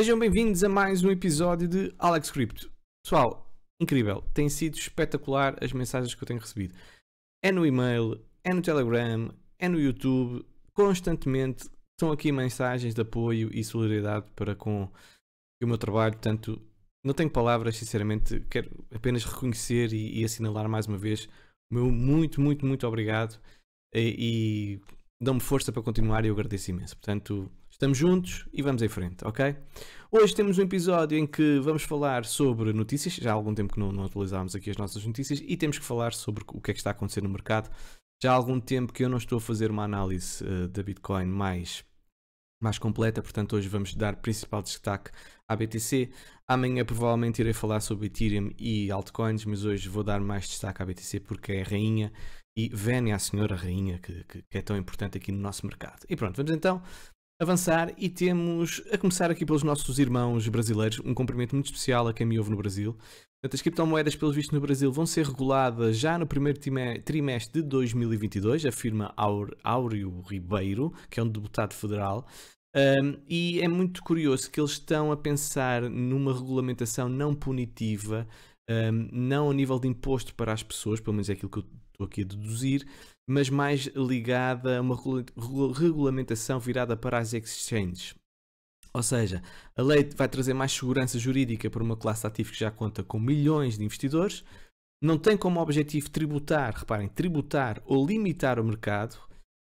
Sejam bem-vindos a mais um episódio de Alex Script. Pessoal, incrível, tem sido espetacular as mensagens que eu tenho recebido. É no e-mail, é no Telegram, é no YouTube, constantemente estão aqui mensagens de apoio e solidariedade para com o meu trabalho, portanto, não tenho palavras, sinceramente, quero apenas reconhecer e, e assinalar mais uma vez o meu muito, muito, muito obrigado e, e dão-me força para continuar e eu agradeço imenso. Portanto, Estamos juntos e vamos em frente, ok? Hoje temos um episódio em que vamos falar sobre notícias. Já há algum tempo que não, não atualizámos aqui as nossas notícias e temos que falar sobre o que é que está a acontecer no mercado. Já há algum tempo que eu não estou a fazer uma análise uh, da Bitcoin mais, mais completa, portanto, hoje vamos dar principal destaque à BTC. Amanhã provavelmente irei falar sobre Ethereum e altcoins, mas hoje vou dar mais destaque à BTC porque é a rainha e venha à senhora rainha que, que, que é tão importante aqui no nosso mercado. E pronto, vamos então avançar e temos a começar aqui pelos nossos irmãos brasileiros, um cumprimento muito especial a quem me ouve no Brasil. as criptomoedas, pelos vistos no Brasil, vão ser reguladas já no primeiro trimestre de 2022, afirma Áureo Ribeiro, que é um deputado federal. Um, e é muito curioso que eles estão a pensar numa regulamentação não punitiva, um, não a nível de imposto para as pessoas, pelo menos é aquilo que eu estou aqui a deduzir, mas mais ligada a uma regulamentação virada para as exchanges. Ou seja, a lei vai trazer mais segurança jurídica para uma classe de ativos que já conta com milhões de investidores, não tem como objetivo tributar, reparem, tributar ou limitar o mercado,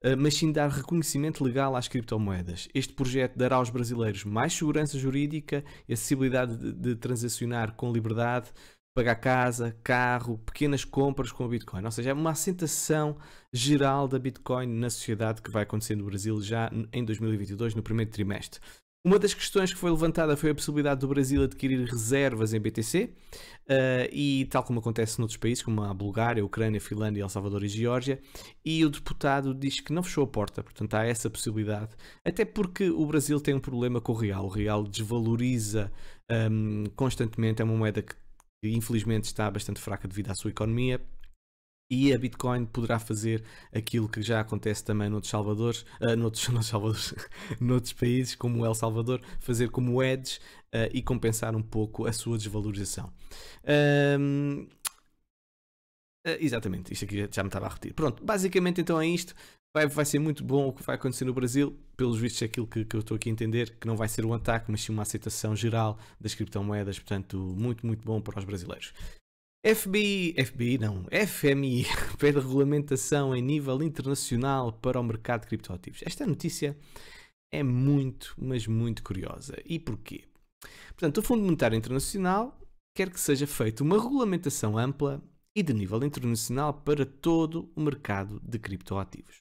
eh, mas sim dar reconhecimento legal às criptomoedas. Este projeto dará aos brasileiros mais segurança jurídica e acessibilidade de transacionar com liberdade, pagar casa, carro, pequenas compras com a Bitcoin. Ou seja, é uma assentação geral da Bitcoin na sociedade que vai acontecer no Brasil já em 2022, no primeiro trimestre. Uma das questões que foi levantada foi a possibilidade do Brasil adquirir reservas em BTC, uh, eh, e tal como acontece noutros países, como a Bulgária, a Ucrânia, a Finlândia, El Salvador e Geórgia, e o deputado diz que não fechou a porta, portanto há essa possibilidade, até porque o Brasil tem um problema com o real, o real desvaloriza um, ehm, constantemente, é uma moeda que infelizmente está bastante fraca devido à sua economia, e a Bitcoin poderá fazer aquilo que já acontece também noutros Salvadores, uh, noutros, noutros, Salvadores, noutros países como o El Salvador, fazer como o Edge uh, ah, e compensar um pouco a sua desvalorização. Um, ah, exatamente, isto aqui já me estava a repetir. Pronto, basicamente então é isto vai, vai ser muito bom o que vai acontecer no Brasil, pelos vistos é aquilo que, que eu estou aqui a entender, que não vai ser um ataque, mas sim uma aceitação geral das criptomoedas, portanto, muito, muito bom para os brasileiros. FBI, FBI não, FMI pede regulamentação em nível internacional para o mercado de criptoativos. Esta notícia é muito, mas muito curiosa. E porquê? Portanto, o Fundo Monetário Internacional quer que seja feita uma regulamentação ampla e de nível internacional para todo o mercado de criptoativos.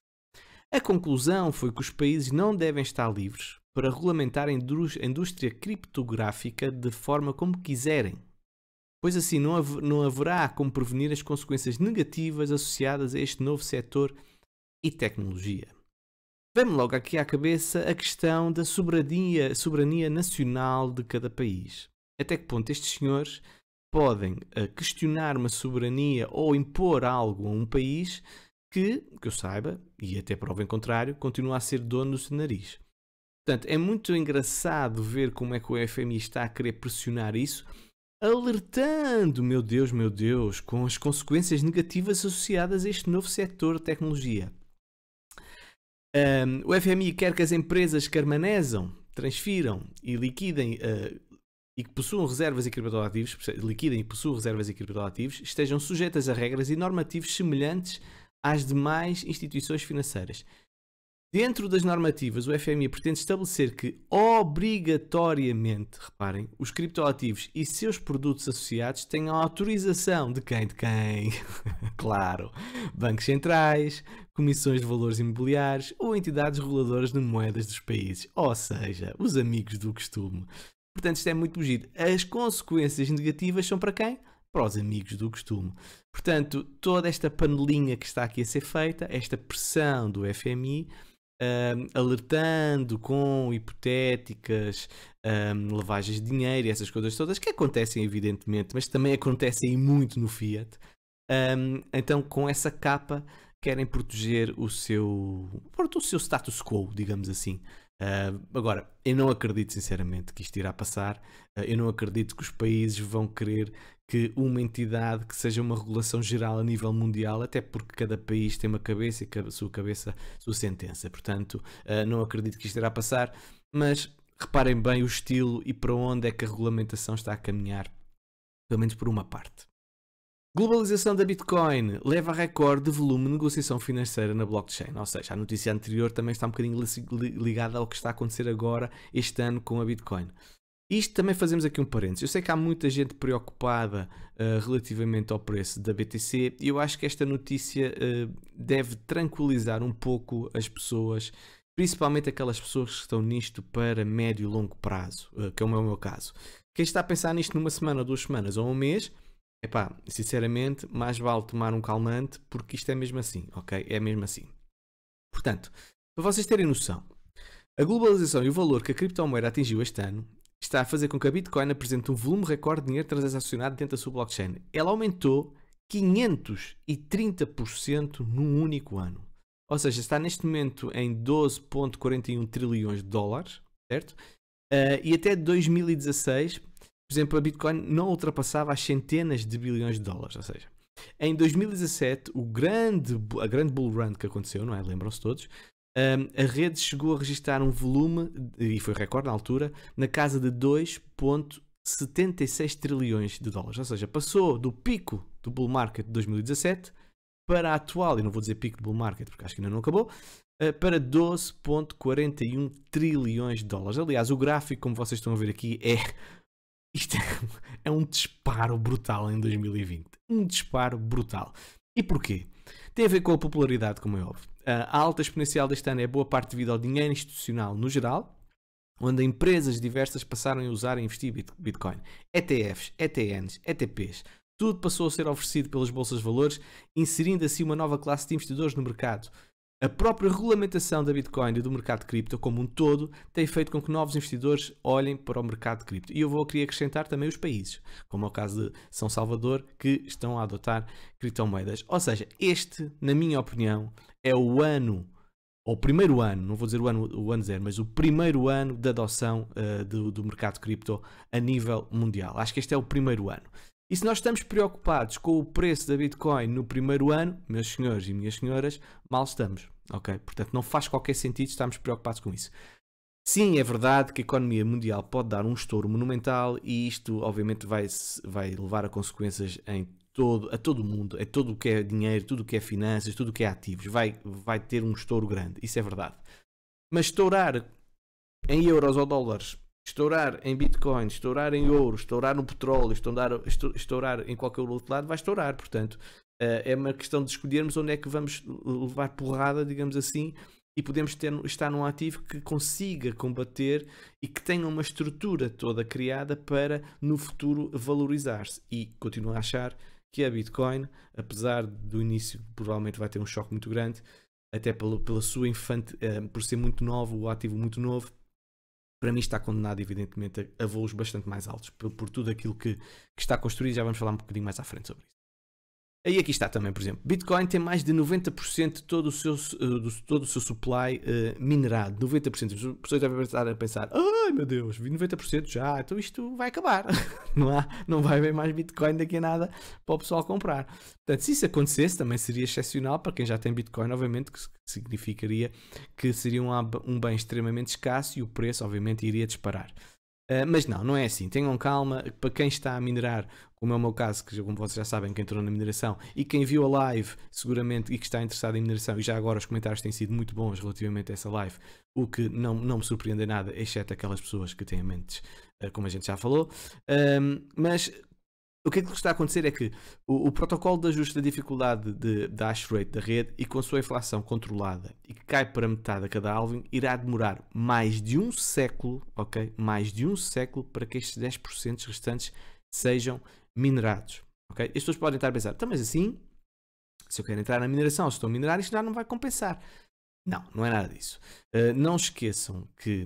A conclusão foi que os países não devem estar livres para regulamentar a indústria criptográfica de forma como quiserem, pois assim não, haver, não haverá como prevenir as consequências negativas associadas a este novo setor e tecnologia. Vem-me logo aqui à cabeça a questão da soberania, soberania nacional de cada país. Até que ponto estes senhores podem eh, questionar uma soberania ou impor algo a um país que, que eu saiba, e até prova em contrário, continua a ser dono do seu nariz. Portanto, é muito engraçado ver como é que o FMI está a querer pressionar isso, alertando, meu Deus, meu Deus, com as consequências negativas associadas a este novo setor de tecnologia. Um, o FMI quer que as empresas que armanezam, transfiram e liquidem uh, e que possuam reservas e criptoativos, liquidem e possuam reservas e criptoativos, estejam sujeitas a regras e normativos semelhantes às demais instituições financeiras. Dentro das normativas, o FMI pretende estabelecer que, obrigatoriamente, reparem, os criptoativos e seus produtos associados tenham autorização de quem? De quem? claro, bancos centrais, comissões de valores imobiliários ou entidades reguladoras de moedas dos países, ou seja, os amigos do costume. Portanto, isto é muito bugido. As consequências negativas são para quem? para os amigos do costume. Portanto, toda esta panelinha que está aqui a ser feita, esta pressão do FMI, um, alertando com hipotéticas um, levagens de dinheiro e essas coisas todas, que acontecem evidentemente, mas também acontecem muito no Fiat. Um, então, com essa capa, querem proteger o seu, o seu status quo, digamos assim. Ah, agora, eu não acredito sinceramente que isto irá passar. Uh, eu não acredito que os países vão querer que uma entidade que seja uma regulação geral a nível mundial, até porque cada país tem uma cabeça e a sua cabeça, sua sentença. Portanto, uh, não acredito que isto irá passar. Mas reparem bem o estilo e para onde é que a regulamentação está a caminhar, pelo menos por uma parte. Globalização da Bitcoin leva a recorde de volume de negociação financeira na blockchain. Ou seja, a notícia anterior também está um bocadinho ligada ao que está a acontecer agora, este ano, com a Bitcoin. Isto também fazemos aqui um parênteses. Eu sei que há muita gente preocupada uh, relativamente ao preço da BTC e eu acho que esta notícia uh, deve tranquilizar um pouco as pessoas, principalmente aquelas pessoas que estão nisto para médio e longo prazo, uh, que é o meu, o meu caso. Quem está a pensar nisto numa semana, duas semanas ou um mês Epá, sinceramente, mais vale tomar um calmante porque isto é mesmo assim, ok? É mesmo assim. Portanto, para vocês terem noção, a globalização e o valor que a criptomoeda atingiu este ano está a fazer com que a Bitcoin apresente um volume recorde de dinheiro transacionado dentro da sua blockchain. Ela aumentou 530% num único ano. Ou seja, está neste momento em 12,41 trilhões de dólares, certo? Uh, e até 2016 por exemplo, a Bitcoin não ultrapassava as centenas de bilhões de dólares, ou seja, em 2017, o grande, a grande bull run que aconteceu, não é? Lembram-se todos? Um, a rede chegou a registrar um volume, e foi recorde na altura, na casa de 2,76 trilhões de dólares. Ou seja, passou do pico do bull market de 2017 para a atual, e não vou dizer pico do bull market porque acho que ainda não acabou, eh, para 12,41 trilhões de dólares. Aliás, o gráfico, como vocês estão a ver aqui, é isto é um disparo brutal em 2020. Um disparo brutal. E porquê? Tem a ver com a popularidade, como é óbvio. Ah, a alta exponencial deste ano é boa parte devido ao dinheiro institucional no geral, onde empresas diversas passaram a usar e investir Bitcoin. ETFs, ETNs, ETPs. Tudo passou a ser oferecido pelas bolsas de valores, inserindo assim uma nova classe de investidores no mercado. A própria regulamentação da Bitcoin e do mercado de cripto como um todo tem feito com que novos investidores olhem para o mercado de cripto. E eu vou querer acrescentar também os países, como é o caso de São Salvador, que estão a adotar criptomoedas. Ou seja, este, na minha opinião, é o ano, ou o primeiro ano, não vou dizer o ano, o ano zero, mas o primeiro ano de adoção uh, do, do mercado de cripto a nível mundial. Acho que este é o primeiro ano. E se nós estamos preocupados com o preço da Bitcoin no primeiro ano, meus senhores e minhas senhoras, mal estamos, ok? Portanto, não faz qualquer sentido estarmos preocupados com isso. Sim, é verdade que a economia mundial pode dar um estouro monumental e isto, obviamente, vai, vai levar a consequências em todo, a todo o mundo, a é tudo o que é dinheiro, tudo o que é finanças, tudo o que é ativos. Vai, vai ter um estouro grande, isso é verdade. Mas estourar em euros ou dólares estourar em Bitcoin, estourar em ouro, estourar no petróleo, estourar, estourar em qualquer outro lado, vai estourar. Portanto, eh, é uma questão de escolhermos onde é que vamos levar porrada, digamos assim, e podemos ter, estar num ativo que consiga combater e que tenha uma estrutura toda criada para no futuro valorizar-se. E continuo a achar que a Bitcoin, apesar do início provavelmente vai ter um choque muito grande, até pela sua infante, eh, por ser muito novo, o ativo muito novo, para mim está condenado, evidentemente, a voos bastante mais altos, por, por tudo aquilo que, que está construído. Já vamos falar um bocadinho mais à frente sobre isso. Aí aqui está também, por exemplo, Bitcoin tem mais de 90% de todo o seu, eh, do, todo o seu supply uh, minerado. 90%. As pessoas devem estar a pensar, ai meu Deus, 90% já, então isto vai acabar. não, há, não vai haver mais Bitcoin daqui a nada para o pessoal comprar. Portanto, se isso acontecesse, também seria excepcional para quem já tem Bitcoin, obviamente, que significaria que seria um, um bem extremamente escasso e o preço, obviamente, iria disparar. Uh, mas não, não é assim. Tenham calma. Para quem está a minerar como é o meu caso, que como vocês já sabem, que entrou na mineração, e quem viu a live, seguramente, e que está interessado em mineração, e já agora os comentários têm sido muito bons relativamente a essa live, o que não, não me surpreende nada, exceto aquelas pessoas que têm mentes, eh, como a gente já falou. Um, mas o que é que está a acontecer é que o, o protocolo de ajuste da dificuldade de, da hash rate da rede e com a sua inflação controlada e que cai para metade a cada alvo irá demorar mais de um século, ok? Mais de um século para que estes 10% restantes sejam minerados. ok? As pessoas podem estar a pensar, então, mas assim, se eu quero entrar na mineração, se estou a minerar, isto já não vai compensar. Não, não é nada disso. Uh, não esqueçam que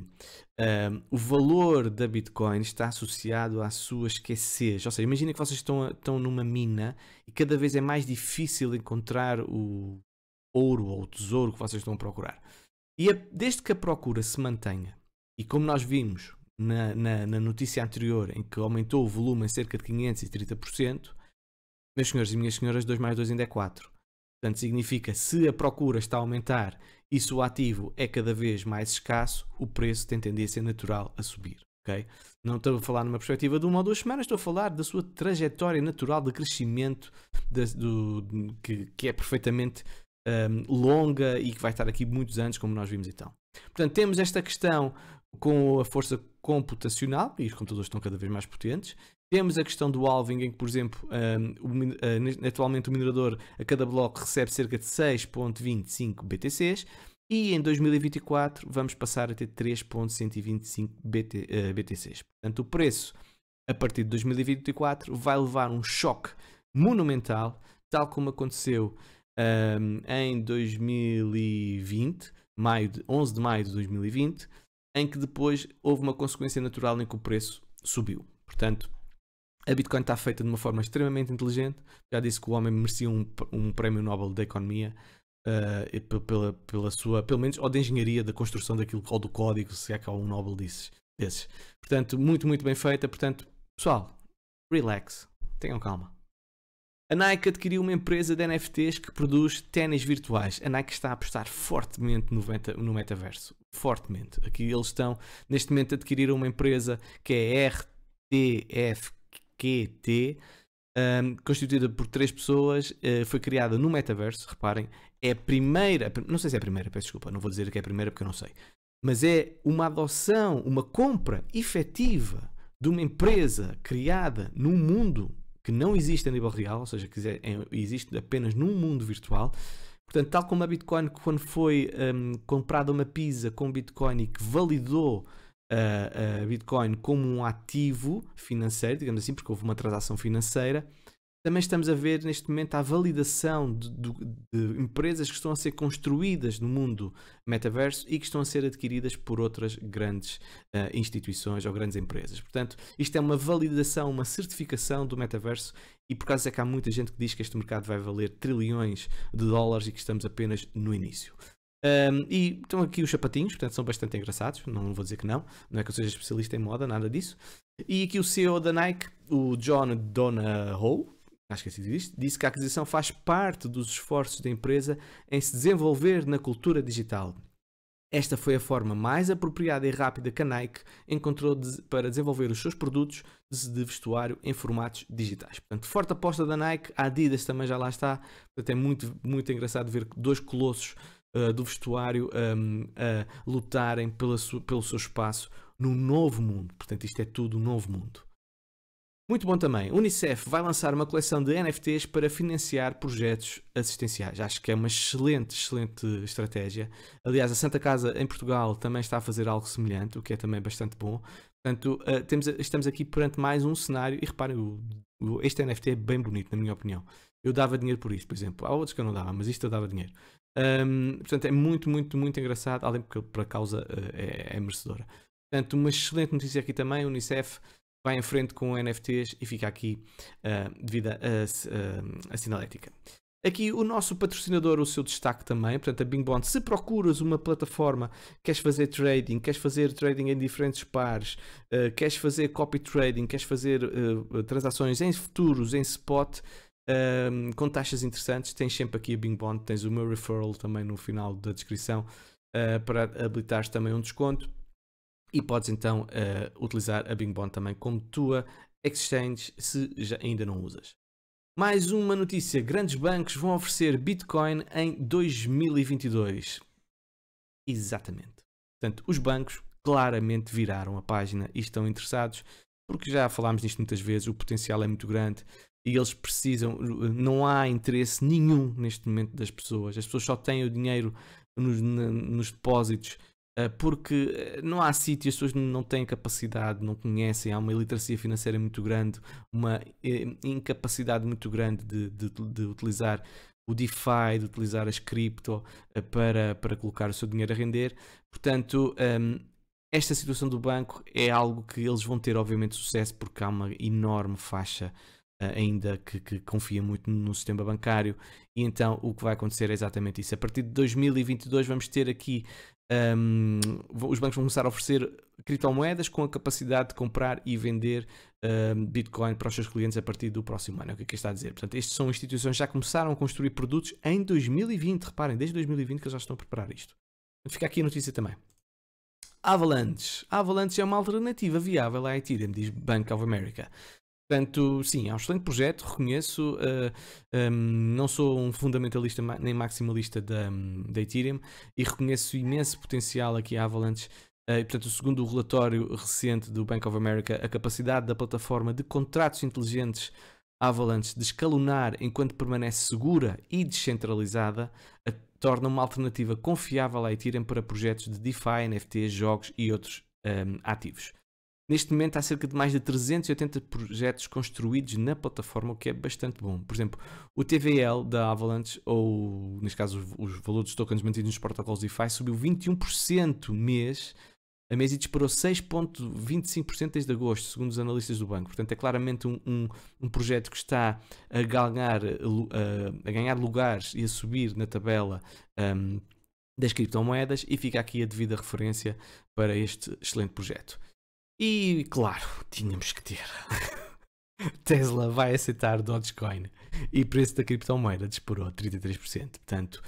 uh, o valor da Bitcoin está associado à sua escassez. Ou seja, imagina que vocês estão, estão numa mina e cada vez é mais difícil encontrar o ouro ou o tesouro que vocês estão a procurar. E a, desde que a procura se mantenha, e como nós vimos, na, na, na, notícia anterior, em que aumentou o volume em cerca de 530%, meus senhores e minhas senhoras, 2 mais 2 ainda é 4. Portanto, significa se a procura está a aumentar e se o ativo é cada vez mais escasso, o preço tem tendência natural a subir. Okay? Não estou a falar numa perspectiva de uma ou duas semanas, estou a falar da sua trajetória natural de crescimento de, do, que, que, é perfeitamente um, longa e que vai estar aqui muitos anos, como nós vimos então. Portanto, temos esta questão com a força computacional, e os computadores estão cada vez mais potentes. Temos a questão do halving, em que, por exemplo, um, o, ah, atualmente o minerador a cada bloco recebe cerca de 6.25 BTCs e em 2024 vamos passar a ter 3.125 BT, uh, BTCs. Portanto, o preço a partir de 2024 vai levar um choque monumental, tal como aconteceu um, em 2020, maio de, 11 de maio de 2020, em que depois houve uma consequência natural em que o preço subiu. Portanto, a Bitcoin está feita de uma forma extremamente inteligente. Já disse que o homem merecia um, um prémio Nobel da Economia uh, pela, pela sua, pelo menos, ou de engenharia da construção daquilo, ou do código, se é que há um Nobel desses. desses. Portanto, muito, muito bem feita. Portanto, pessoal, relax, tenham calma. A Nike adquiriu uma empresa de NFTs que produz ténis virtuais. A Nike está a apostar fortemente no, meta, no metaverso. Fortemente. Aqui eles estão, neste momento, a adquirir uma empresa que é RTFQT, um, constituída por três pessoas, uh, foi criada no metaverso. Reparem, é a primeira, não sei se é a primeira, peço desculpa, não vou dizer que é a primeira porque eu não sei, mas é uma adoção, uma compra efetiva de uma empresa criada no mundo que não existe a nível real, ou seja, que existe apenas num mundo virtual. Portanto, tal como a Bitcoin, quando foi um, comprada uma pizza com Bitcoin e que validou a, ah, a ah, Bitcoin como um ativo financeiro, digamos assim, porque houve uma transação financeira, também estamos a ver neste momento a validação de, de, de, empresas que estão a ser construídas no mundo metaverso e que estão a ser adquiridas por outras grandes uh, instituições ou grandes empresas. Portanto, isto é uma validação, uma certificação do metaverso e por causa é que há muita gente que diz que este mercado vai valer trilhões de dólares e que estamos apenas no início. Um, e estão aqui os sapatinhos, portanto são bastante engraçados, não vou dizer que não, não é que eu seja especialista em moda, nada disso. E aqui o CEO da Nike, o John Donahoe, acho que assim diz, disse que a aquisição faz parte dos esforços da empresa em se desenvolver na cultura digital. Esta foi a forma mais apropriada e rápida que a Nike encontrou de, para desenvolver os seus produtos de vestuário em formatos digitais. Portanto, forte aposta da Nike, a Adidas também já lá está. Portanto, é muito, muito engraçado ver dois colossos uh, do vestuário um, uh, lutarem pela pelo seu espaço no novo mundo. Portanto, isto é tudo um novo mundo. Muito bom também. Unicef vai lançar uma coleção de NFTs para financiar projetos assistenciais. Acho que é uma excelente, excelente estratégia. Aliás, a Santa Casa em Portugal também está a fazer algo semelhante, o que é também bastante bom. Portanto, uh, temos, estamos aqui perante mais um cenário. E reparem, o, o, este NFT é bem bonito, na minha opinião. Eu dava dinheiro por isto, por exemplo. Há outros que eu não dava, mas isto eu dava dinheiro. Um, portanto, é muito, muito, muito engraçado. Além porque, por a causa, uh, eh, é, é merecedora. Portanto, uma excelente notícia aqui também. Unicef vai em frente com NFTs e fica aqui uh, ah, devido à ah, ah, sinalética. Aqui o nosso patrocinador, o seu destaque também, portanto a Bing Bond, se procuras uma plataforma, queres fazer trading, queres fazer trading em diferentes pares, uh, queres fazer copy trading, queres fazer uh, transações em futuros, em spot, um, com taxas interessantes, tens sempre aqui a Bing Bond, tens o meu referral também no final da descrição uh, para habilitar também um desconto e podes então uh, utilizar a Bing Bond também como tua exchange se já ainda não usas. Mais uma notícia: grandes bancos vão oferecer Bitcoin em 2022. Exatamente. Portanto, os bancos claramente viraram a página e estão interessados, porque já falámos nisto muitas vezes, o potencial é muito grande e eles precisam, não há interesse nenhum neste momento das pessoas. As pessoas só têm o dinheiro nos, nos depósitos eh, porque eh, não há sítio, as pessoas não têm capacidade, não conhecem, há uma iliteracia financeira muito grande, uma eh, incapacidade muito grande de, de, de utilizar o DeFi, de utilizar as cripto para, para colocar o seu dinheiro a render. Portanto, ehm, esta situação do banco é algo que eles vão ter, obviamente, sucesso, porque há uma enorme faixa ainda que, que, confia muito no sistema bancário e então o que vai acontecer é exatamente isso. A partir de 2022 vamos ter aqui um, os bancos vão começar a oferecer criptomoedas com a capacidade de comprar e vender um, Bitcoin para os seus clientes a partir do próximo ano. É o que aqui é está a dizer. Portanto, estas são instituições que já começaram a construir produtos em 2020. Reparem, desde 2020 que já estão a preparar isto. Fica aqui a notícia também. Avalanche. Avalanche é uma alternativa viável à Ethereum, diz Bank of America. Portanto, sim, é um excelente projeto, reconheço. Uh, eh, um, ehm, não sou um fundamentalista nem maximalista da, da Ethereum e reconheço imenso potencial aqui à Avalanche. Uh, e, portanto, segundo o relatório recente do Bank of America, a capacidade da plataforma de contratos inteligentes Avalanche de escalonar enquanto permanece segura e descentralizada a, torna uma alternativa confiável à Ethereum para projetos de DeFi, NFTs, jogos e outros um, ehm, ativos. Neste momento há cerca de mais de 380 projetos construídos na plataforma, o que é bastante bom. Por exemplo, o TVL da Avalanche, ou neste caso os, os valores dos tokens mantidos nos protocolos DeFi, subiu 21% mês a mês e disparou 6,25% desde agosto, segundo os analistas do banco. Portanto, é claramente um, um, um projeto que está a ganhar, a, a, ganhar lugares e a subir na tabela um, das criptomoedas e fica aqui a devida referência para este excelente projeto. E claro, tínhamos que ter. Tesla vai aceitar Dogecoin e preço da criptomoeda disparou 33%. Portanto,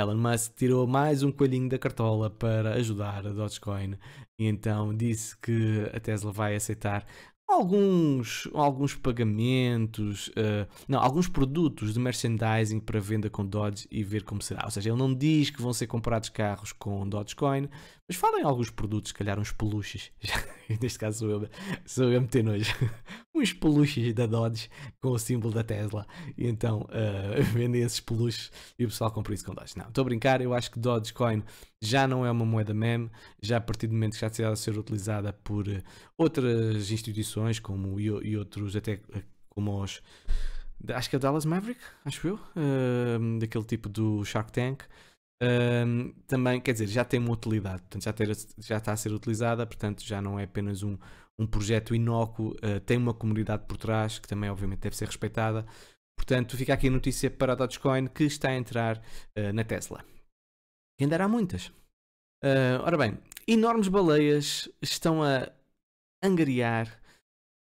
Elon Musk tirou mais um coelhinho da cartola para ajudar a Dogecoin e então disse que a Tesla vai aceitar alguns, alguns pagamentos, uh, não, alguns produtos de merchandising para venda com Dodge e ver como será. Ou seja, ele não diz que vão ser comprados carros com Dogecoin, mas fala em alguns produtos, se calhar uns peluches. Neste caso sou eu, sou eu a meter nojo uns peluches da Dodge com o símbolo da Tesla. E então eh, uh, vendem esses peluches e o pessoal compra isso com Dodge. Não, estou a brincar, eu acho que Dogecoin já não é uma moeda meme, já a partir do momento que já está a ser utilizada por eh, outras instituições, como e, e outros, até eh, como os. Acho que é o Dallas Maverick, acho eu, uh, daquele tipo do Shark Tank. Um, também, quer dizer, já tem uma utilidade, portanto já, ter, já, está a ser utilizada, portanto já não é apenas um, um projeto inócuo, uh, tem uma comunidade por trás que também, obviamente, deve ser respeitada. Portanto, fica aqui a notícia para a Dogecoin que está a entrar uh, na Tesla. Quem dará muitas. Uh, ora bem, enormes baleias estão a angariar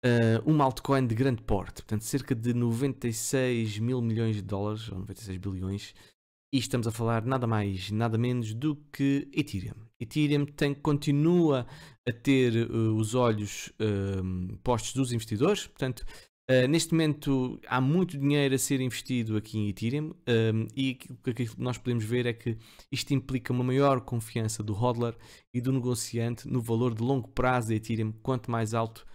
uh, uma altcoin de grande porte, portanto, cerca de 96 mil milhões de dólares, ou 96 bilhões, e estamos a falar nada mais, nada menos do que Ethereum. Ethereum tem, continua a ter uh, os olhos uh, postos dos investidores, portanto, uh, neste momento há muito dinheiro a ser investido aqui em Ethereum ehm, e o é que nós podemos ver é que isto implica uma maior confiança do hodler e do negociante no valor de longo prazo de Ethereum, quanto mais alto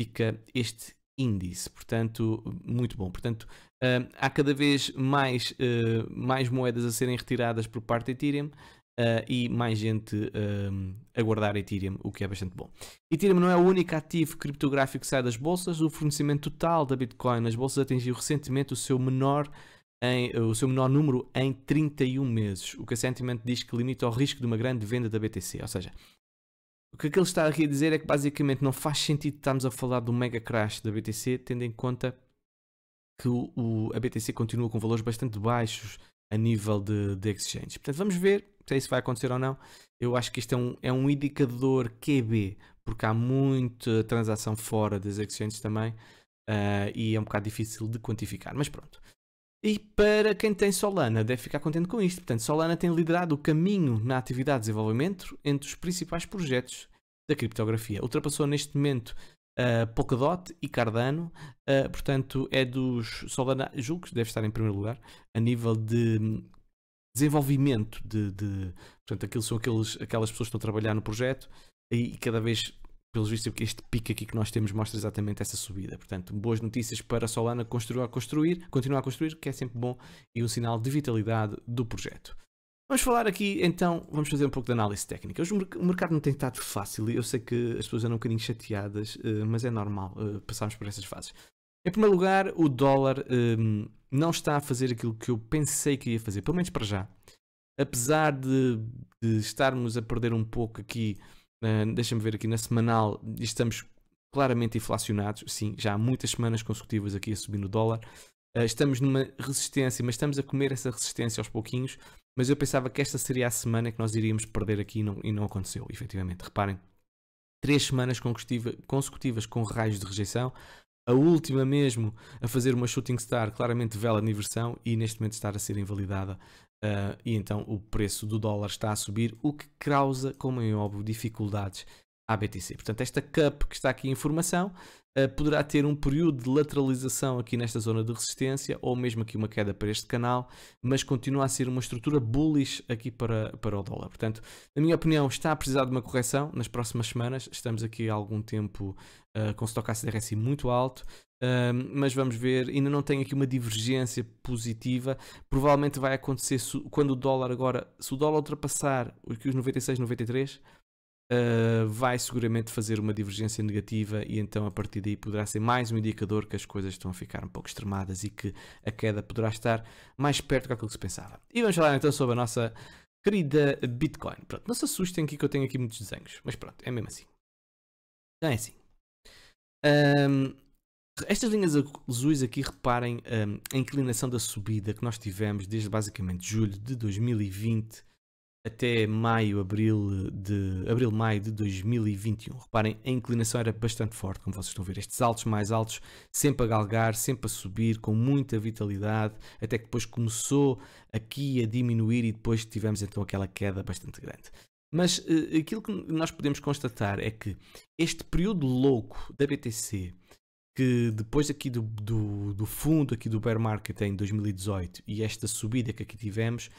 fica este índice, portanto, muito bom. Portanto, Uh, há cada vez mais, uh, mais moedas a serem retiradas por parte da Ethereum uh, e mais gente a guardar Ethereum, o que é bastante bom. Ethereum não é o único ativo criptográfico que sai das bolsas. O fornecimento total da Bitcoin nas bolsas atingiu recentemente o seu menor em, o seu menor número em 31 meses, o que a Sentiment diz que limita o risco de uma grande venda da BTC. Ou seja, o que aquele é está aqui a dizer é que basicamente não faz sentido estarmos a falar do mega crash da BTC, tendo em conta que o, o, a BTC continua com valores bastante baixos a nível de, de exchange. Portanto, vamos ver se é isso vai acontecer ou não. Eu acho que isto é um, é um indicador QB, porque há muita transação fora das exchanges também uh, e é um bocado difícil de quantificar, mas pronto. E para quem tem Solana, deve ficar contente com isto. Portanto, Solana tem liderado o caminho na atividade de desenvolvimento entre os principais projetos da criptografia. Ultrapassou neste momento uh, Polkadot e Cardano. Uh, portanto, é dos Solana, julgo que deve estar em primeiro lugar, a nível de hum, desenvolvimento de, de portanto, aquilo são aqueles, aquelas pessoas que estão a trabalhar no projeto e, e cada vez pelos vistos, este pico aqui que nós temos mostra exatamente essa subida. Portanto, boas notícias para Solana construir, construir, continuar a construir, que é sempre bom e um sinal de vitalidade do projeto. Vamos falar aqui então, vamos fazer um pouco de análise técnica. o mercado não tem estado fácil e eu sei que as pessoas andam um bocadinho chateadas, eh, mas é normal eh, passarmos por essas fases. Em primeiro lugar, o dólar um, ehm, não está a fazer aquilo que eu pensei que ia fazer, pelo menos para já. Apesar de, de estarmos a perder um pouco aqui, uh, deixa-me ver aqui, na semanal estamos claramente inflacionados, sim, já há muitas semanas consecutivas aqui a subir no dólar. Ah, estamos numa resistência, mas estamos a comer essa resistência aos pouquinhos. Mas eu pensava que esta seria a semana que nós iríamos perder aqui e não, e não aconteceu, efetivamente. Reparem, três semanas consecutivas com raios de rejeição. A última mesmo a fazer uma shooting star, claramente vela de inversão, e neste momento estar a ser invalidada. Uh, e então o preço do dólar está a subir, o que causa, como é óbvio, dificuldades à BTC. Portanto, esta cup que está aqui em formação eh, poderá ter um período de lateralização aqui nesta zona de resistência ou mesmo aqui uma queda para este canal, mas continua a ser uma estrutura bullish aqui para, para o dólar. Portanto, na minha opinião, está a precisar de uma correção nas próximas semanas. Estamos aqui há algum tempo uh, com o estoque RSI muito alto. Uh, mas vamos ver, ainda não tem aqui uma divergência positiva. Provavelmente vai acontecer quando o dólar agora, se o dólar ultrapassar os 96, 93, eh, vai seguramente fazer uma divergência negativa e então a partir daí poderá ser mais um indicador que as coisas estão a ficar um pouco extremadas e que a queda poderá estar mais perto do que que se pensava. E vamos falar então sobre a nossa querida Bitcoin. Pronto, não se assustem aqui que eu tenho aqui muitos desenhos, mas pronto, é mesmo assim. Então, é assim. Um, estas linhas azuis aqui, reparem um, a inclinação da subida que nós tivemos desde basicamente julho de 2020 até maio, abril de abril, maio de 2021. Reparem, a inclinação era bastante forte, como vocês estão a ver. Estes altos mais altos, sempre a galgar, sempre a subir, com muita vitalidade, até que depois começou aqui a diminuir e depois tivemos então aquela queda bastante grande. Mas uh, aquilo que nós podemos constatar é que este período louco da BTC, que depois aqui do, do, do fundo aqui do bear market em 2018 e esta subida que aqui tivemos,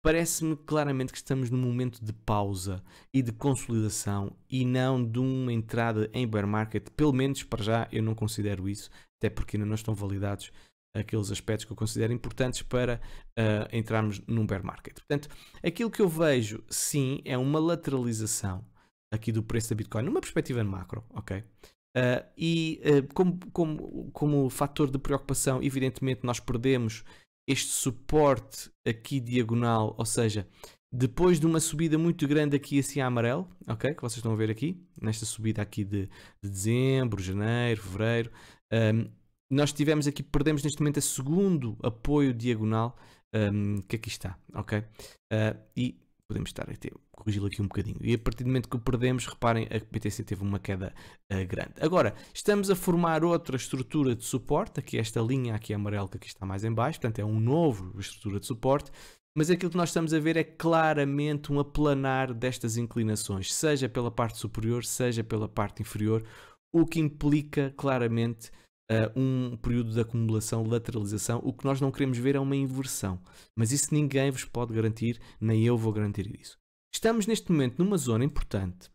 Parece-me claramente que estamos num momento de pausa e de consolidação e não de uma entrada em bear market. Pelo menos para já eu não considero isso, até porque ainda não estão validados aqueles aspectos que eu considero importantes para uh, entrarmos num bear market. Portanto, aquilo que eu vejo sim é uma lateralização aqui do preço da Bitcoin, numa perspectiva macro, ok? Uh, e uh, como, como, como fator de preocupação, evidentemente, nós perdemos este suporte aqui diagonal, ou seja, depois de uma subida muito grande aqui assim amarelo, ok? Que vocês estão a ver aqui, nesta subida aqui de, de dezembro, janeiro, fevereiro, um, nós tivemos aqui, perdemos neste momento a segundo apoio diagonal um, que aqui está, ok? Uh, e podemos estar a corrigi-lo aqui um bocadinho. E a partir do momento que perdemos, reparem, a BTC teve uma queda uh, grande. Agora, estamos a formar outra estrutura de suporte, aqui é esta linha aqui é amarela que aqui está mais em baixo, portanto é um novo estrutura de suporte, mas aquilo que nós estamos a ver é claramente um aplanar destas inclinações, seja pela parte superior, seja pela parte inferior, o que implica claramente uh, um período de acumulação, lateralização. O que nós não queremos ver é uma inversão. Mas isso ninguém vos pode garantir, nem eu vou garantir isso. Estamos neste momento numa zona importante.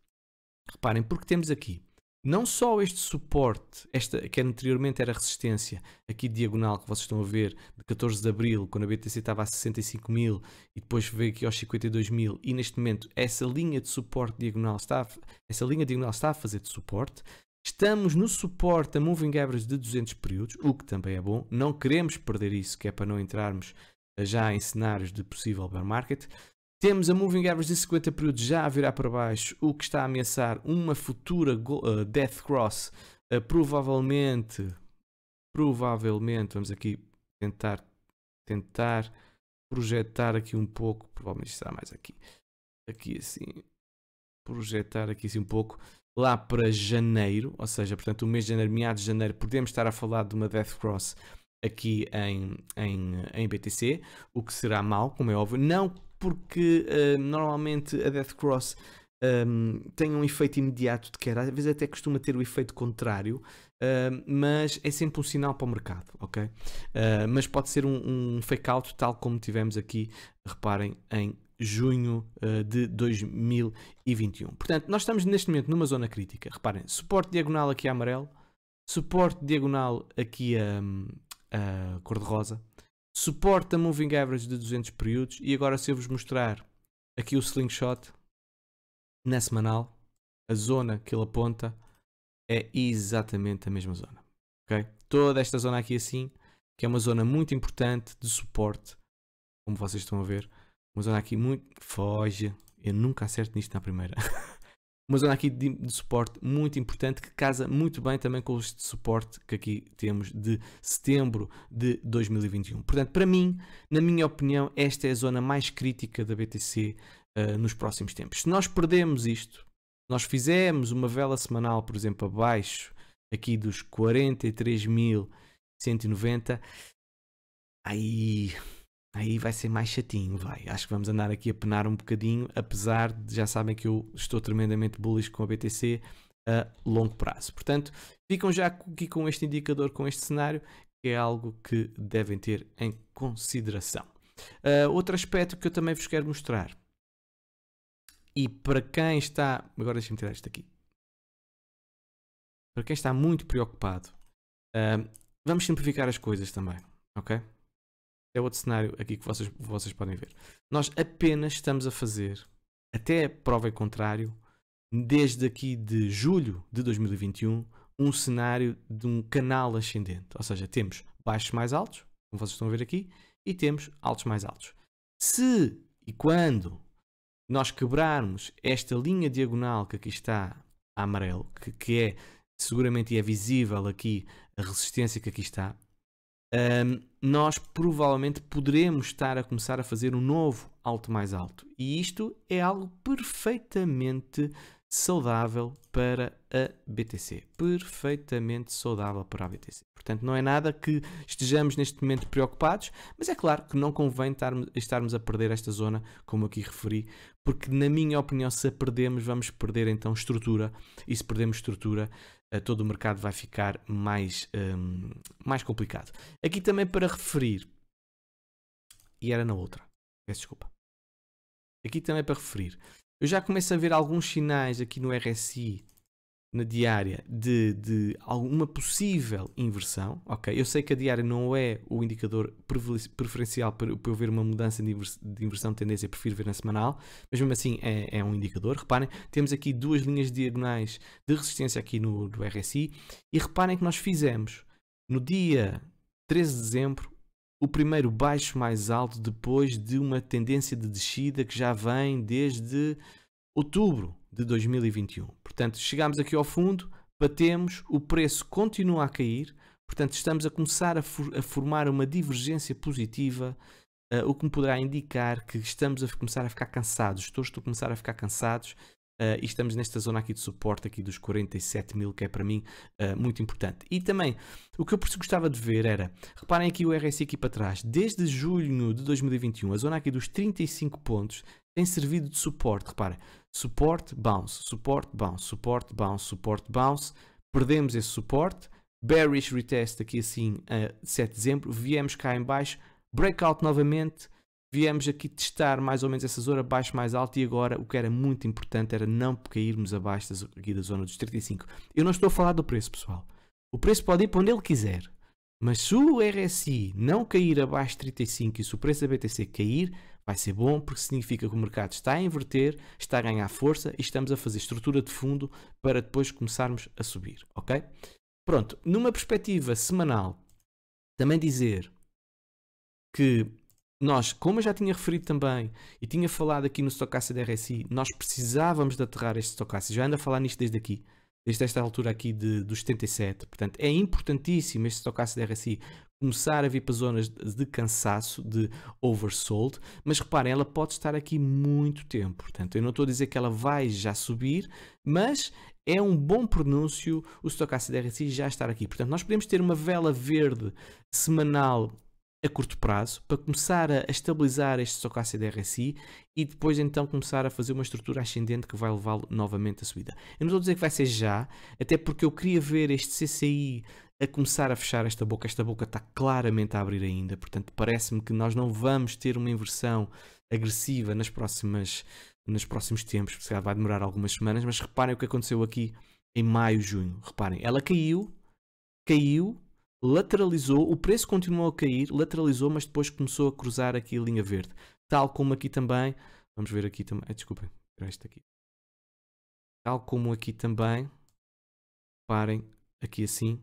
Reparem, porque temos aqui não só este suporte, esta que anteriormente era resistência, aqui diagonal que vocês estão a ver, de 14 de Abril, quando a BTC estava a 65 mil e depois veio aqui aos 52 mil e neste momento essa linha de suporte diagonal está essa linha diagonal está a fazer de suporte, Estamos no suporte a moving average de 200 períodos, o que também é bom. Não queremos perder isso, que é para não entrarmos eh, já em cenários de possível bear market. Temos a moving average de 50 períodos já a virar para baixo, o que está a ameaçar uma futura eh, death cross, eh, provavelmente, provavelmente, vamos aqui tentar, tentar projetar aqui um pouco, provavelmente está mais aqui, aqui assim, projetar aqui assim um pouco, lá para janeiro, ou seja, portanto, o mês de janeiro, meados de janeiro, podemos estar a falar de uma Death Cross aqui em, em, em BTC, o que será mal, como é óbvio, não porque uh, normalmente a Death Cross um, eh, tem um efeito imediato de queda, às vezes até costuma ter o efeito contrário, uh, mas é sempre um sinal para o mercado, ok? Uh, mas pode ser um, um fake-out, tal como tivemos aqui, reparem, em junho eh, de 2021. Portanto, nós estamos neste momento numa zona crítica. Reparem, suporte diagonal aqui a é amarelo, suporte diagonal aqui é, hum, a, a cor-de-rosa, suporte a moving average de 200 períodos e agora se eu vos mostrar aqui o slingshot na semanal, a zona que ele aponta é exatamente a mesma zona. Okay? Toda esta zona aqui assim, que é uma zona muito importante de suporte, como vocês estão a ver, uma zona aqui muito. Foge. Eu nunca acerto nisto na primeira. Uma zona aqui de, de, suporte muito importante que casa muito bem também com este suporte que aqui temos de setembro de 2021. Portanto, para mim, na minha opinião, esta é a zona mais crítica da BTC uh, ah, nos próximos tempos. Se nós perdemos isto, nós fizemos uma vela semanal, por exemplo, abaixo aqui dos 43.190, aí Aí vai ser mais chatinho, vai. Acho que vamos andar aqui a penar um bocadinho, apesar de já sabem que eu estou tremendamente bullish com a BTC a longo prazo. Portanto, ficam já aqui com este indicador, com este cenário, que é algo que devem ter em consideração. Uh, outro aspecto que eu também vos quero mostrar, e para quem está. Agora deixa-me tirar isto aqui. Para quem está muito preocupado, uh, vamos simplificar as coisas também, ok? é outro cenário aqui que vocês, vocês podem ver. Nós apenas estamos a fazer, até prova em é contrário, desde aqui de julho de 2021, um cenário de um canal ascendente. Ou seja, temos baixos mais altos, como vocês estão a ver aqui, e temos altos mais altos. Se e quando nós quebrarmos esta linha diagonal que aqui está a amarelo, que, que é seguramente é visível aqui a resistência que aqui está, um, nós provavelmente poderemos estar a começar a fazer um novo alto mais alto. E isto é algo perfeitamente saudável para a BTC. Perfeitamente saudável para a BTC. Portanto, não é nada que estejamos neste momento preocupados, mas é claro que não convém estarmos a perder esta zona, como aqui referi, porque, na minha opinião, se a perdermos, vamos perder então estrutura. E se perdemos estrutura, eh, todo o mercado vai ficar mais, um, ehm, mais complicado. Aqui também para referir, e era na outra, peço desculpa. Aqui também para referir, eu já começo a ver alguns sinais aqui no RSI na diária de, de alguma possível inversão, ok? Eu sei que a diária não é o indicador preferencial para, eu ver uma mudança de, de inversão de tendência, prefiro ver na semanal, mas mesmo assim é, é, um indicador. Reparem, temos aqui duas linhas diagonais de resistência aqui no, do RSI e reparem que nós fizemos no dia 13 de dezembro o primeiro baixo mais alto depois de uma tendência de descida que já vem desde outubro, de 2021. Portanto, chegamos aqui ao fundo, batemos, o preço continua a cair, portanto, estamos a começar a, for a formar uma divergência positiva, uh, o que me poderá indicar que estamos a começar a ficar cansados, todos estou a começar a ficar cansados. Uh, e estamos nesta zona aqui de suporte aqui dos 47 mil que é para mim uh, muito importante e também o que eu gostava de ver era reparem aqui o RSI aqui para trás desde julho de 2021 a zona aqui dos 35 pontos tem servido de suporte. Repara, suporte, bounce, suporte, bounce, suporte, bounce, suporte, bounce. Perdemos esse suporte. Bearish retest aqui assim a 7 de dezembro. Viemos cá em baixo. Breakout novamente. Viemos aqui testar mais ou menos essa zona abaixo mais alta e agora o que era muito importante era não cairmos abaixo aqui da zona dos 35. Eu não estou a falar do preço, pessoal. O preço pode ir para onde ele quiser. Mas se o RSI não cair abaixo de 35 e se o preço da BTC cair, Vai ser bom porque significa que o mercado está a inverter, está a ganhar força e estamos a fazer estrutura de fundo para depois começarmos a subir, ok? Pronto, numa perspectiva semanal, também dizer que nós, como eu já tinha referido também e tinha falado aqui no Stochastic RSI, nós precisávamos de aterrar este Stochastic, já ando a falar nisto desde aqui, desde esta altura aqui de, dos 77, portanto é importantíssimo este Stochastic RSI começar a vir para zonas de cansaço, de oversold, mas reparem, ela pode estar aqui muito tempo. Portanto, eu não estou a dizer que ela vai já subir, mas é um bom pronúncio o estocástico de já estar aqui. Portanto, nós podemos ter uma vela verde semanal a curto prazo para começar a estabilizar este stochastic RSI e depois então começar a fazer uma estrutura ascendente que vai levá-lo novamente à subida. Eu não estou a dizer que vai ser já, até porque eu queria ver este CCI a começar a fechar esta boca. Esta boca está claramente a abrir ainda, portanto parece-me que nós não vamos ter uma inversão agressiva nas próximas, nos próximos tempos, porque vai demorar algumas semanas, mas reparem o que aconteceu aqui em maio, junho. Reparem, ela caiu, caiu, lateralizou, o preço continuou a cair, lateralizou, mas depois começou a cruzar aqui a linha verde. Tal como aqui também, vamos ver aqui também, ah, desculpem, era isto aqui. Tal como aqui também, parem, aqui assim,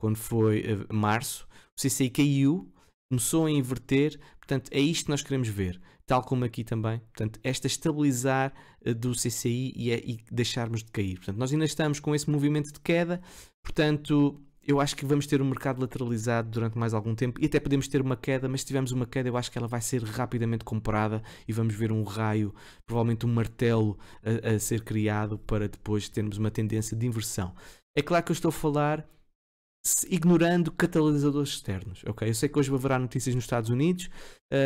quando foi eh, março, o CCI caiu, começou a inverter, portanto é isto que nós queremos ver, tal como aqui também, portanto esta estabilizar eh, do CCI e, e deixarmos de cair, portanto nós ainda estamos com esse movimento de queda, portanto eu acho que vamos ter um mercado lateralizado durante mais algum tempo e até podemos ter uma queda, mas se tivermos uma queda, eu acho que ela vai ser rapidamente comprada e vamos ver um raio, provavelmente um martelo a, a ser criado para depois termos uma tendência de inversão. É claro que eu estou a falar ignorando catalisadores externos, ok? Eu sei que hoje haverá notícias nos Estados Unidos,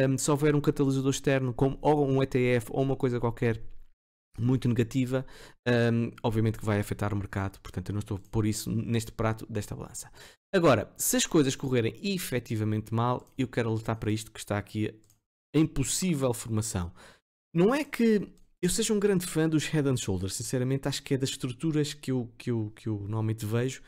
um, se houver um catalisador externo, como ou um ETF ou uma coisa qualquer muito negativa, um, obviamente que vai afetar o mercado, portanto eu não estou por isso neste prato desta balança. Agora, se as coisas correrem efetivamente mal, eu quero lutar para isto que está aqui a impossível formação. Não é que eu seja um grande fã dos Head and Shoulders, sinceramente acho que é das estruturas que eu, que eu, que eu normalmente vejo,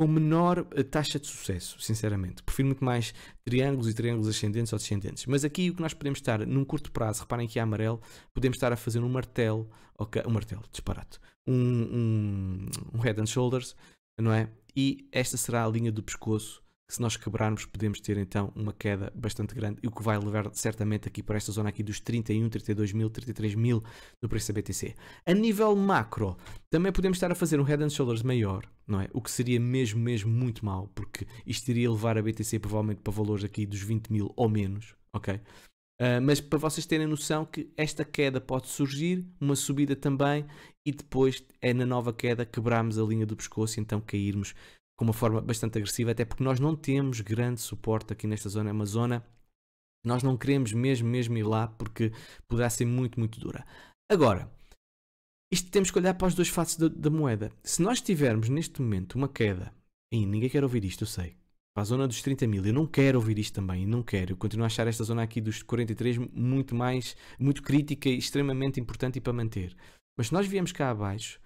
com menor eh, taxa de sucesso, sinceramente. Prefiro muito mais triângulos e triângulos ascendentes ou descendentes. Mas aqui o que nós podemos estar num curto prazo, reparem que é amarelo, podemos estar a fazer um martelo, okay, um martelo, disparado um, um, um head and shoulders, não é? E esta será a linha do pescoço se nós quebrarmos podemos ter então uma queda bastante grande, e o que vai levar certamente aqui para esta zona aqui dos 31, 32 mil, 33 mil do preço da BTC. A nível macro, também podemos estar a fazer um head and shoulders maior, não é? O que seria mesmo, mesmo muito mal, porque isto iria levar a BTC provavelmente para valores aqui dos 20 mil ou menos, ok? Uh, mas para vocês terem noção que esta queda pode surgir, uma subida também, e depois é na nova queda quebrarmos a linha do pescoço e então cairmos com uma forma bastante agressiva, até porque nós não temos grande suporte aqui nesta zona, é uma zona nós não queremos mesmo, mesmo ir lá porque poderá ser muito, muito dura. Agora, isto temos que olhar para os dois faces da, da, moeda. Se nós tivermos neste momento uma queda, e ninguém quer ouvir isto, eu sei, para a zona dos 30 mil, eu não quero ouvir isto também, não quero. Eu continuo a achar esta zona aqui dos 43 muito mais, muito crítica e extremamente importante e para manter. Mas se nós viemos cá abaixo,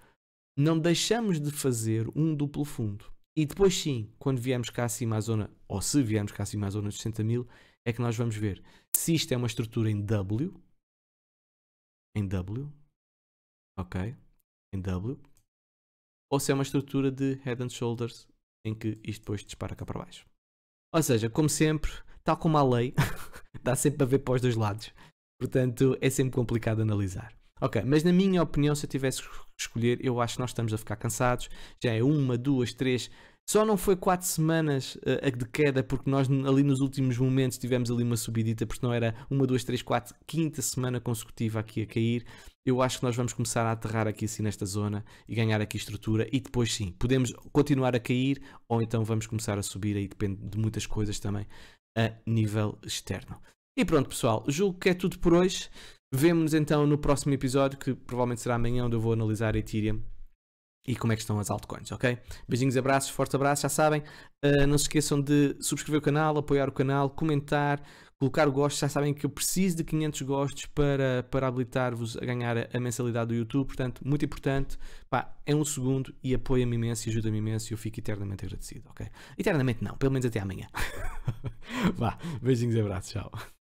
não deixamos de fazer um duplo fundo. E depois sim, quando viemos cá acima à zona, ou se viemos cá acima à zona dos 60 mil, é que nós vamos ver se isto é uma estrutura em W, em W, ok, em W, ou se é uma estrutura de head and shoulders em que isto depois dispara cá para baixo. Ou seja, como sempre, tal como a lei, dá sempre para ver para os dois lados. Portanto, é sempre complicado analisar. Ok, mas na minha opinião, se eu tivesse que escolher, eu acho que nós estamos a ficar cansados. Já é uma, duas, três. Só não foi quatro semanas uh, de queda, porque nós ali nos últimos momentos tivemos ali uma subidita, porque não era uma, duas, três, quatro, quinta semana consecutiva aqui a cair. Eu acho que nós vamos começar a aterrar aqui assim nesta zona e ganhar aqui estrutura e depois sim, podemos continuar a cair ou então vamos começar a subir, aí depende de muitas coisas também a nível externo. E pronto pessoal, julgo que é tudo por hoje. Vemo-nos então no próximo episódio, que provavelmente será amanhã, onde eu vou analisar a Ethereum e como é que estão as altcoins, ok? Beijinhos, abraços, forte abraço, já sabem. Uh, não se esqueçam de subscrever o canal, apoiar o canal, comentar, colocar o gosto. Já sabem que eu preciso de 500 gostos para, para habilitar-vos a ganhar a, a mensalidade do YouTube, portanto, muito importante. Pá, é um segundo e apoia-me imenso e ajuda-me imenso e eu fico eternamente agradecido, ok? Eternamente não, pelo menos até amanhã. Vá, beijinhos, abraços, tchau.